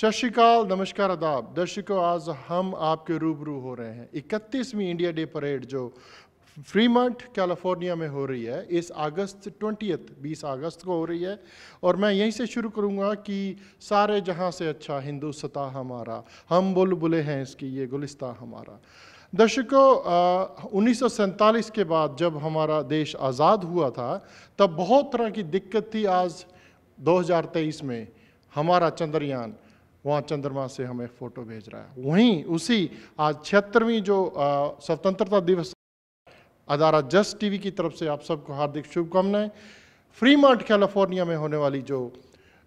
सत श्रीकाल नमस्कार आदाब दर्शकों आज हम आपके रूबरू हो रहे हैं इकतीसवीं इंडिया डे परेड जो फ्रीमंट कैलिफोर्निया में हो रही है इस अगस्त ट्वेंटी 20 अगस्त को हो रही है और मैं यहीं से शुरू करूँगा कि सारे जहाँ से अच्छा हिंदू सता हमारा हम बुले हैं इसकी ये गुलिस्ता हमारा दर्शकों उन्नीस के बाद जब हमारा देश आज़ाद हुआ था तब बहुत तरह की दिक्कत थी आज 2023 में हमारा चंद्रयान वहाँ चंद्रमा से हमें फ़ोटो भेज रहा है वहीं उसी आज छिहत्तरवीं जो स्वतंत्रता दिवस अदारा जस्ट टीवी की तरफ से आप सबको हार्दिक शुभकामनाएं मार्ट कैलिफोर्निया में होने वाली जो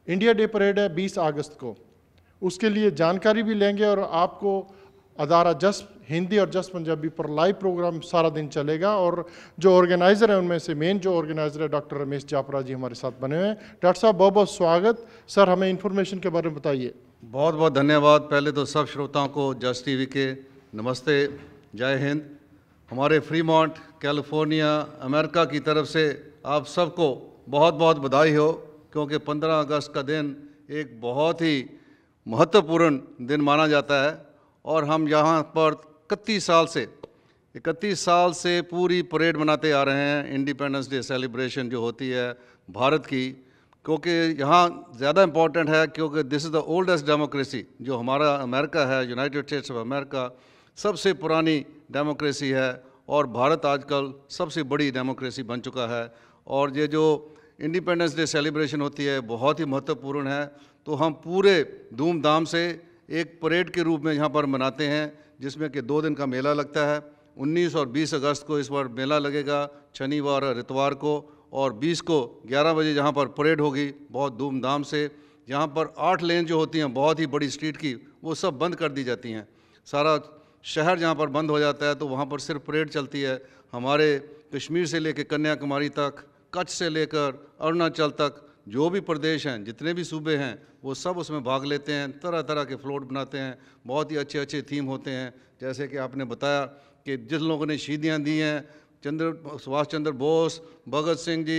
इंडिया डे परेड है 20 अगस्त को उसके लिए जानकारी भी लेंगे और आपको अदारा जस्ट हिंदी और जस्ट पंजाबी पर लाइव प्रोग्राम सारा दिन चलेगा और जो ऑर्गेनाइज़र है उनमें से मेन जो ऑर्गेनाइज़र है डॉक्टर रमेश जापरा जी हमारे साथ बने हुए हैं डॉक्टर साहब बहुत बहुत स्वागत सर हमें इन्फॉर्मेशन के बारे में बताइए बहुत बहुत धन्यवाद पहले तो सब श्रोताओं को जस टी के नमस्ते जय हिंद हमारे मॉन्ट कैलिफोर्निया अमेरिका की तरफ से आप सबको बहुत बहुत बधाई हो क्योंकि 15 अगस्त का दिन एक बहुत ही महत्वपूर्ण दिन माना जाता है और हम यहाँ पर इकतीस साल से इकतीस साल से पूरी परेड मनाते आ रहे हैं इंडिपेंडेंस डे सेलिब्रेशन जो होती है भारत की क्योंकि यहाँ ज़्यादा इम्पॉर्टेंट है क्योंकि this is the oldest democracy जो हमारा अमेरिका है यूनाइटेड स्टेट्स ऑफ अमेरिका सबसे पुरानी डेमोक्रेसी है और भारत आजकल सबसे बड़ी डेमोक्रेसी बन चुका है और ये जो इंडिपेंडेंस डे सेलिब्रेशन होती है बहुत ही महत्वपूर्ण है तो हम पूरे धूमधाम से एक परेड के रूप में यहाँ पर मनाते हैं जिसमें कि दो दिन का मेला लगता है 19 और 20 अगस्त को इस बार मेला लगेगा शनिवार और इतवार को और 20 को 11 बजे जहाँ पर परेड होगी बहुत धूमधाम से यहाँ पर आठ लेन जो होती हैं बहुत ही बड़ी स्ट्रीट की वो सब बंद कर दी जाती हैं सारा शहर जहाँ पर बंद हो जाता है तो वहाँ पर सिर्फ परेड चलती है हमारे कश्मीर से लेकर कन्याकुमारी तक कच्छ से लेकर अरुणाचल तक जो भी प्रदेश हैं जितने भी सूबे हैं वो सब उसमें भाग लेते हैं तरह तरह के फ्लोट बनाते हैं बहुत ही अच्छे अच्छे थीम होते हैं जैसे कि आपने बताया कि जिन लोगों ने शहीदियाँ दी हैं चंद्र सुभाष चंद्र बोस भगत सिंह जी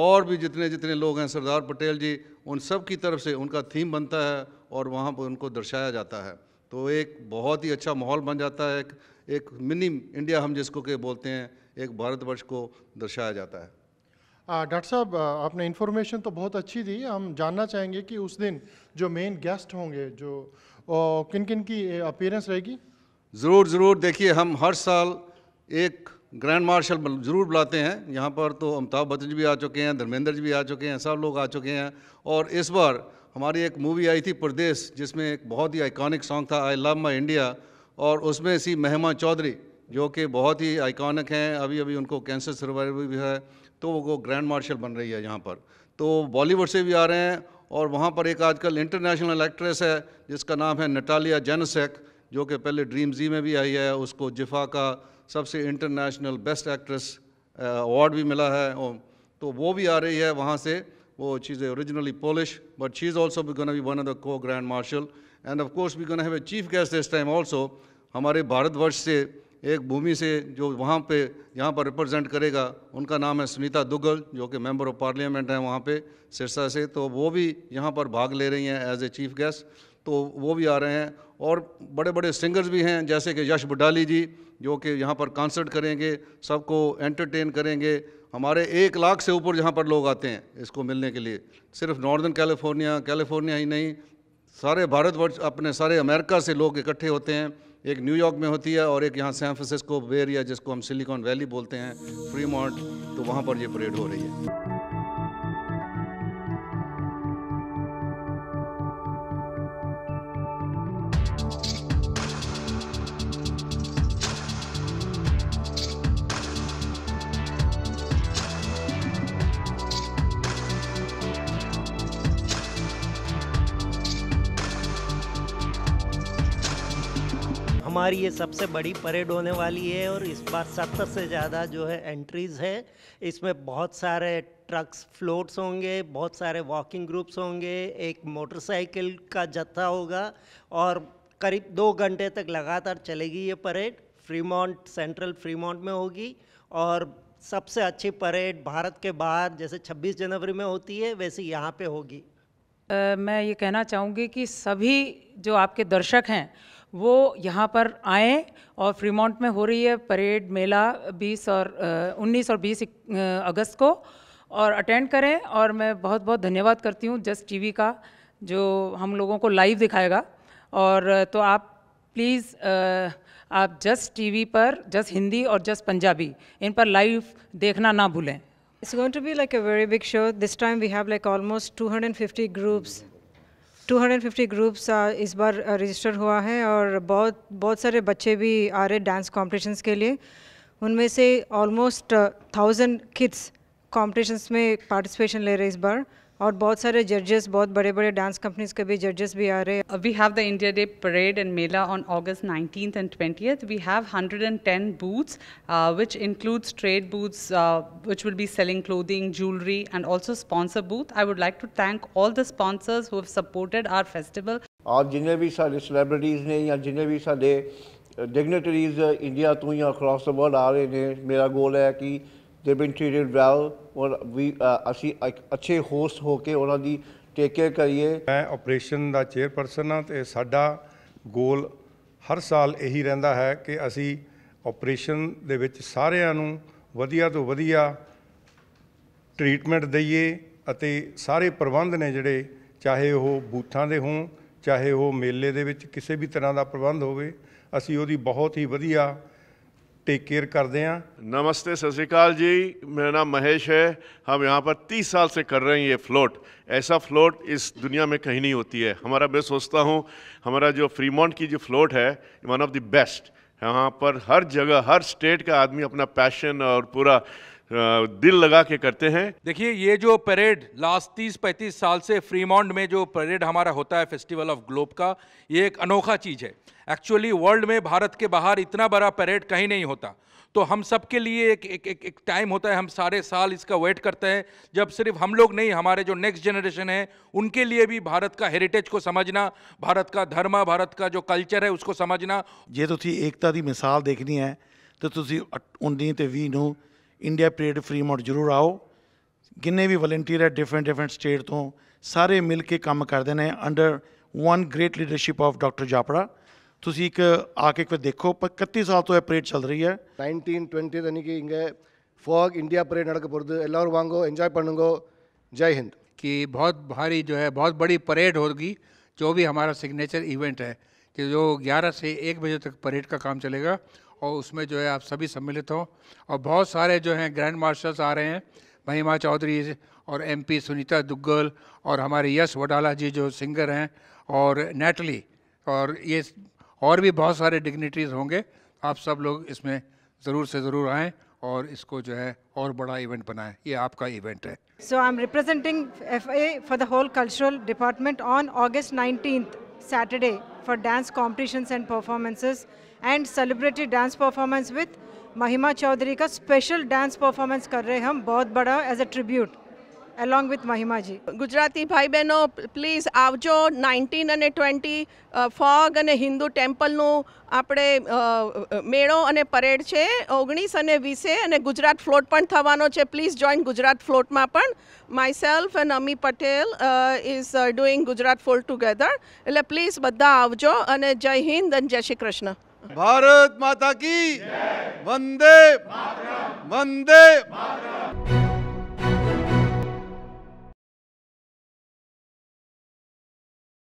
और भी जितने जितने लोग हैं सरदार पटेल जी उन सब की तरफ से उनका थीम बनता है और वहाँ पर उनको दर्शाया जाता है तो एक बहुत ही अच्छा माहौल बन जाता है एक एक मिनी इंडिया हम जिसको के बोलते हैं एक भारतवर्ष को दर्शाया जाता है डॉक्टर साहब आपने इन्फॉर्मेशन तो बहुत अच्छी दी हम जानना चाहेंगे कि उस दिन जो मेन गेस्ट होंगे जो किन किन की अपीयरेंस रहेगी ज़रूर ज़रूर देखिए हम हर साल एक ग्रैंड मार्शल ज़रूर बुलाते हैं यहाँ पर तो अमिताभ बच्चन जी भी आ चुके हैं धर्मेंद्र जी भी आ चुके हैं सब लोग आ चुके हैं और इस बार हमारी एक मूवी आई थी प्रदेश जिसमें एक बहुत ही आइकॉनिक सॉन्ग था आई लव माई इंडिया और उसमें सी महिमा चौधरी जो कि बहुत ही आइकॉनिक हैं अभी अभी उनको कैंसर सर्वाइवल भी है तो वो ग्रैंड मार्शल बन रही है यहाँ पर तो बॉलीवुड से भी आ रहे हैं और वहाँ पर एक आजकल इंटरनेशनल एक्ट्रेस है जिसका नाम है नटालिया जेनसेक जो कि पहले ड्रीम जी में भी आई है उसको जिफा का सबसे इंटरनेशनल बेस्ट एक्ट्रेस अवार्ड भी मिला है तो वो भी आ रही है वहाँ से वो चीज़ें originally Polish but she is also भी gonna be one of the co grand marshal and of course we gonna have a chief guest this time also हमारे भारतवर्ष से एक भूमि से जो वहाँ पे यहाँ पर रिप्रेजेंट करेगा उनका नाम है सुनीता दुग्गल जो कि मेंबर ऑफ पार्लियामेंट हैं वहाँ पे सिरसा से तो वो भी यहाँ पर भाग ले रही हैं एज ए चीफ गेस्ट तो वो भी आ रहे हैं और बड़े बड़े सिंगर्स भी हैं जैसे कि यश बुडाली जी जो कि यहाँ पर कॉन्सर्ट करेंगे सबको एंटरटेन करेंगे हमारे एक लाख से ऊपर यहाँ पर लोग आते हैं इसको मिलने के लिए सिर्फ नॉर्दर्न कैलिफोर्निया कैलिफोर्निया ही नहीं सारे भारतवर्ष अपने सारे अमेरिका से लोग इकट्ठे होते हैं एक न्यूयॉर्क में होती है और एक यहाँ सैन फ्रांसिस्को बे एरिया जिसको हम सिलिकॉन वैली बोलते हैं फ्रीमॉन्ट तो वहाँ पर ये परेड हो रही है हमारी ये सबसे बड़ी परेड होने वाली है और इस बार सत्तर से ज़्यादा जो है एंट्रीज़ है इसमें बहुत सारे ट्रक्स फ्लोट्स होंगे बहुत सारे वॉकिंग ग्रुप्स होंगे एक मोटरसाइकिल का जत्था होगा और करीब दो घंटे तक लगातार चलेगी ये परेड फ्रीमॉन्ट सेंट्रल फ्रीमॉन्ट में होगी और सबसे अच्छी परेड भारत के बाहर जैसे 26 जनवरी में होती है वैसे यहाँ पे होगी आ, मैं ये कहना चाहूँगी कि सभी जो आपके दर्शक हैं वो यहाँ पर आएँ और फ्रीमोंट में हो रही है परेड मेला 20 और आ, 19 और 20 अगस्त को और अटेंड करें और मैं बहुत बहुत धन्यवाद करती हूँ जस्ट टीवी का जो हम लोगों को लाइव दिखाएगा और तो आप प्लीज़ आप जस्ट टीवी पर जस्ट हिंदी और जस्ट पंजाबी इन पर लाइव देखना ना भूलें it's going to be like a very big show this time we have like almost 250 groups 250 groups इस बार रजिस्टर हुआ है और बहुत बहुत सारे बच्चे भी आ रहे डांस कॉम्पिटिशन्स के लिए उनमें से ऑलमोस्ट थाउजेंड किड्स कॉम्पिटिशन्स में पार्टिसिपेशन ले रहे इस बार और बहुत सारे जजेस बहुत बड़े बड़े डांस कंपनीज के भी जजेस भी आ रहे हैं we have the India day parade and mela on August nineteenth and twentieth we have hundred and ten booths which includes trade booths which will be selling clothing jewellery and also sponsor booth I would like to thank all the sponsors who have supported our festival आप जिन्हें भी सारे celebrities ने या जिन्हें भी सारे ਡਿਗਨਿਟਰੀਜ਼ India ਤੋਂ ਜਾਂ ਅਕ੍ਰੋਸ ਦ ਵਰਲਡ ਆ ਰਹੇ ਨੇ ਮੇਰਾ ਗੋਲ ਹੈ ਕਿ ਦੇ ਬੀਨ ਟ੍ਰੀਟਡ ਵੈਲ ਔਰ ਵੀ ਅਸੀਂ ਅੱਛੇ ਹੋਸਟ ਹੋ ਕੇ ਉਹਨਾਂ ਦੀ ਟੇਕ ਕੇਅਰ ਕਰੀਏ ਮੈਂ ਆਪਰੇਸ਼ਨ ਦਾ ਚੇਅਰਪਰਸਨ ਹਾਂ ਤੇ ਸਾਡਾ ਗੋਲ ਹਰ ਸਾਲ ਇਹੀ ਰਹਿੰਦਾ ਹੈ ਕਿ ਅਸੀਂ ਆਪਰੇਸ਼ਨ ਦੇ ਵਿੱਚ ਸਾਰਿਆਂ ਨੂੰ ਵਧੀਆ ਤੋਂ ਵਧੀਆ ਟ੍ਰੀਟਮੈਂਟ ਦਈਏ ਅਤੇ ਸਾਰੇ ਪ੍ਰਬੰਧ ਨੇ ਜਿਹੜੇ ਚਾਹੇ ਉਹ ਬੂਥਾਂ ਦੇ ਹੋਣ ਚਾਹੇ ਉਹ ਮੇਲੇ ਦੇ ਵਿੱਚ ਕਿਸੇ ਵੀ ਤਰ੍ਹਾਂ ਦਾ ਪ੍ਰਬੰਧ ਹੋਵੇ ਅਸੀਂ ਉਹਦੀ ਬਹੁਤ ਹੀ ਵਧੀਆ टेक केयर करते हैं नमस्ते सत श्रीकाल जी मेरा नाम महेश है हम यहाँ पर तीस साल से कर रहे हैं ये फ्लोट ऐसा फ्लोट इस दुनिया में कहीं नहीं होती है हमारा मैं सोचता हूँ हमारा जो फ्रीमोंट की जो फ्लोट है वन ऑफ द बेस्ट यहाँ पर हर जगह हर स्टेट का आदमी अपना पैशन और पूरा दिल लगा के करते हैं देखिए ये जो परेड लास्ट तीस पैंतीस साल से फ्रीमॉन्ड में जो परेड हमारा होता है फेस्टिवल ऑफ ग्लोब का ये एक अनोखा चीज़ है एक्चुअली वर्ल्ड में भारत के बाहर इतना बड़ा परेड कहीं नहीं होता तो हम सब के लिए एक एक एक, एक टाइम होता है हम सारे साल इसका वेट करते हैं जब सिर्फ हम लोग नहीं हमारे जो नेक्स्ट जनरेशन है उनके लिए भी भारत का हेरिटेज को समझना भारत का धर्म भारत का जो कल्चर है उसको समझना ये तो थी एकता की मिसाल देखनी है तो तुम उन्नी तो भी इंडिया परेड फ्री मोड जरूर आओ जिन्हें भी वॉलंटियर है डिफरेंट डिफरेंट स्टेट तो सारे मिल के काम करते हैं under one great leadership of doctor जापड़ा तुम एक आके एक बार देखो कत्ती साल तो यह परेड चल रही है नाइनटीन ट्वेंटी तो यानी कि इंगे फॉग इंडिया परेड नोर वांगो एंजॉय पड़ूंगो जय हिंद कि बहुत भारी जो है बहुत बड़ी परेड होगी जो भी हमारा सिग्नेचर इवेंट है कि जो ग्यारह से एक बजे तक परेड का काम चलेगा और उसमें जो है आप सभी सम्मिलित हो और बहुत सारे जो हैं ग्रैंड मास्टर्स आ रहे हैं महिमा चौधरी और एमपी सुनीता दुग्गल और हमारे यश वडाला जी जो सिंगर हैं और नेटली और ये और भी बहुत सारे डिग्निटीज होंगे आप सब लोग इसमें ज़रूर से ज़रूर आएँ और इसको जो है और बड़ा इवेंट बनाएं ये आपका इवेंट है so I am representing F A for the whole cultural department on August nineteen Saturday for dance competition and performances and celebratory dance performance with Mahima Chaudhary का स्पेशल डांस परफॉर्मेंस कर रहे हैं हम बहुत बड़ा as a tribute along with મહિમાજી ગુજરાતી ભાઈ બહેનો પ્લીઝ આવજો નાઇન્ટીન અને ટ્વેન્ટી ફોગ અને હિન્દુ ટેમ્પલનું આપણે મેળો અને પરેડ છે ઓગણીસ અને વીસે અને ગુજરાત ફ્લોટ પણ થવાનો છે પ્લીઝ જોઈન ગુજરાત ફ્લોટમાં પણ myself and Ami Patel is doing Gujarat float together એટલે પ્લીઝ બધા આવજો અને જય હિન્દ અને જય શ્રી કૃષ્ણ भारत माता की वंदे वंदे